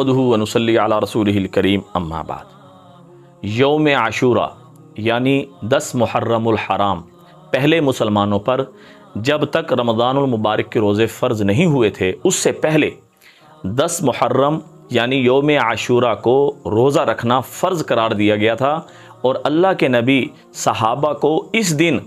मदहूनसली अला रसूल करीम अम्माबाद योम आशूरा यानी दस हराम पहले मुसलमानों पर जब तक रमज़ानमबारक के रोज़े फ़र्ज़ नहीं हुए थे उससे पहले दस मुहर्रम यानी योम आशूरा को रोज़ा रखना फ़र्ज़ करार दिया गया था और अल्लाह के नबी सहाबा को इस दिन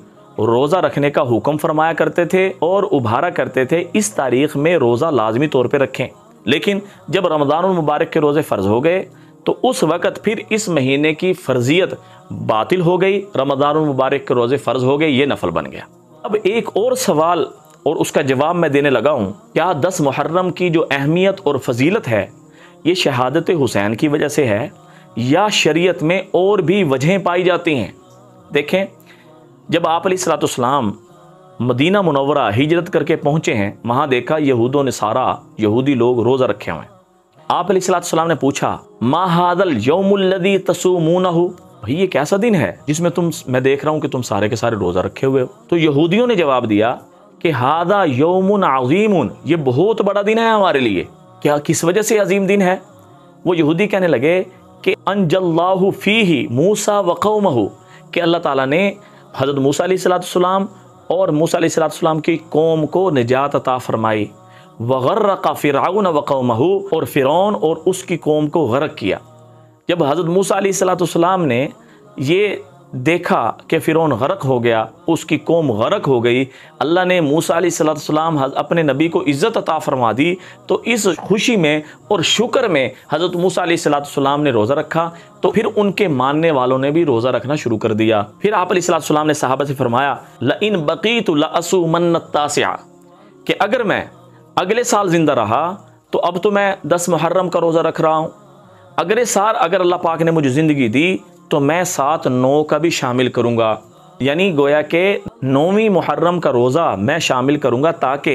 रोज़ा रखने का हुक्म फरमाया करते थे और उभारा करते थे इस तारीख़ में रोज़ा लाजमी तौर पर रखें लेकिन जब रमज़ान मुबारक के रोज़े फ़र्ज़ हो गए तो उस वक़्त फिर इस महीने की फ़र्जियत बातिल हो गई रमज़ान मुबारक के रोज़े फ़र्ज़ हो गए ये नफल बन गया अब एक और सवाल और उसका जवाब मैं देने लगा हूँ क्या दस मुहर्रम की जो अहमियत और फजीलत है ये शहादत हुसैन की वजह से है या शरीयत में और भी वजहें पाई जाती हैं देखें जब आप सलाम मदीना मुनवरा हिजरत करके पहुंचे हैं वहाँ देखा यहूदों ने सारा यहूदी लोग रोज़ा रखे हुए आप सलाम ने पूछा मा हादल यौमुल्लदी तसूमून भाई ये कैसा दिन है जिसमें तुम मैं देख रहा हूँ कि तुम सारे के सारे रोज़ा रखे हुए हो तो यहूदियों ने जवाब दिया कि हादा यौमुन अजीमुन ये बहुत बड़ा दिन है हमारे लिए क्या किस वजह से अजीम दिन है वो यहूदी कहने लगे कि अनजल्लाहु फी ही मूसा वक़महू कि अल्लाह ताला ने हज़रत मूसा सलाम और मूसा सलाम की कौम को निजात अता फरमाई वगर्र का फ़िराउन वक़महू और फ़िरौन और उसकी कौम को गर्क किया जब हज़रत मूसा सलाम ने ये देखा कि फ़िरौन गरक हो गया उसकी कौम गरक हो गई अल्लाह ने मूसा सलाम अपने नबी को इज़्ज़त अता फरमा दी तो इस खुशी में और शुक्र में हज़रत मूसा सलाम ने रोज़ा रखा तो फिर उनके मानने वालों ने भी रोज़ा रखना शुरू कर दिया फिर आप सलाम ने साहबा से फरमाया लइन बकीत लसूमन्नतास्या कि अगर मैं अगले साल ज़िंदा रहा तो अब तो मैं दस मुहर्रम का रोज़ा रख रहा हूँ अगले साल अगर अल्लाह पाक ने मुझे ज़िंदगी दी तो मैं साथ नौ का भी शामिल करूँगा यानी गोया के नौवीं मुहर्रम का रोज़ा मैं शामिल करूँगा ताकि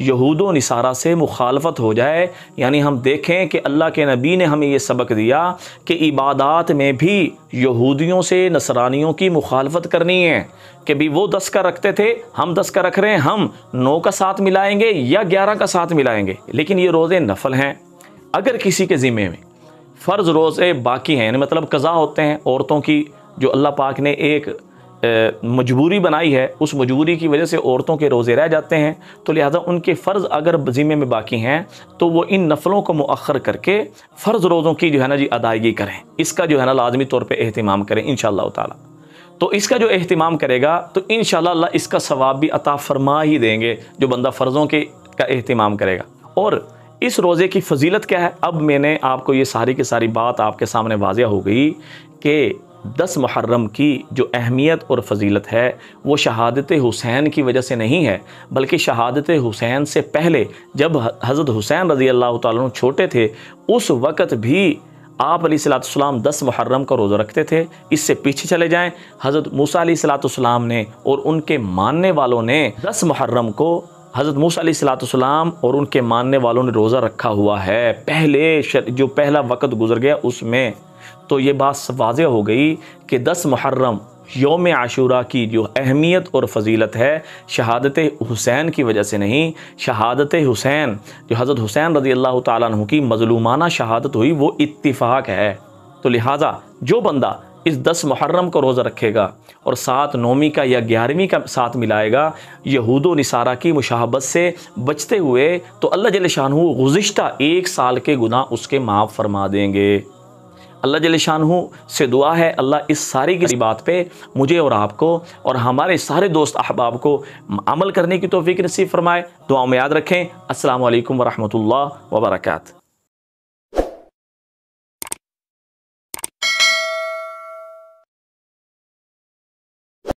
यहूद निसारा से मुखालफत हो जाए यानी हम देखें कि अल्लाह के नबी ने हमें यह सबक दिया कि इबादात में भी यहूदियों से नसरानियों की मुखालफत करनी है कि भी वो दस का रखते थे हम दस का रख रहे हैं हम नौ का साथ मिलाएंगे या ग्यारह का साथ मिलाएंगे लेकिन ये रोज़े नफल हैं अगर किसी के ज़िम्मे में फ़र्ज़ रोज़े बाकी हैं यानी मतलब कज़ा होते हैं औरतों की जो अल्लाह पाक ने एक मजबूरी बनाई है उस मजबूरी की वजह से औरतों के रोज़े रह जाते हैं तो लिहाजा उनके फ़र्ज़ अगर ज़िम्मे में बाकी हैं तो वो इन नफलों को मؤखर करके फ़र्ज़ रोज़ों की जो है ना जी अदायगी करें इसका जो है ना लाजमी तौर पर अहतमाम करें इन ताला तो इसका जो अहतमाम करेगा तो इन अल्लाह इसका सवाब भी अता फरमा ही देंगे जो बंदा फ़र्ज़ों के का अहतमाम करेगा और इस रोज़े की फजीलत क्या है अब मैंने आपको ये सारी की सारी बात आपके सामने वाजिया हो गई कि दस मुहर्रम की जो अहमियत और फजीलत है वो शहादत हुसैन की वजह से नहीं है बल्कि शहादत हुसैन से पहले जब हज़रत हुसैन रज़ी अल्लाह तुम छोटे थे उस वक़्त भी आप अली सलाम दस मुहर्रम का रोज़ा रखते थे इससे पीछे चले जाएं हज़रत मूसा सलाम ने और उनके मानने वालों ने दस मुहर्रम को हज़रत सलातम और उनके मानने वालों ने रोज़ा रखा हुआ है पहले जो पहला वक़्त गुजर गया उसमें तो ये बात वाज हो गई कि दस मुहर्रम योम आशूरा की जो अहमियत और फजीलत है शहादत हुसैन की वजह से नहीं शहादत हुसैन जो हज़रत हुसैन रज़ी अल्लाह तुकी मजलूमाना शहादत हुई वो इतफाक़ है तो लिहाजा जो बंदा इस दस मुहर्रम का रोज़ा रखेगा और सात नौमी का या ग्यारहवीं का साथ मिलाएगा यहूद निसारा की मुशाहबत से बचते हुए तो अल्लाह जल शाह गुज्त एक साल के गुना उसके माफ़ फरमा देंगे अल्लाह जल शाह से दुआ है अल्लाह इस सारी की बात पे मुझे और आपको और हमारे सारे दोस्त अहबाब को अमल करने की तोफ़ी नसीब फरमाए दुआ में याद रखें असल वरहमल वबरकू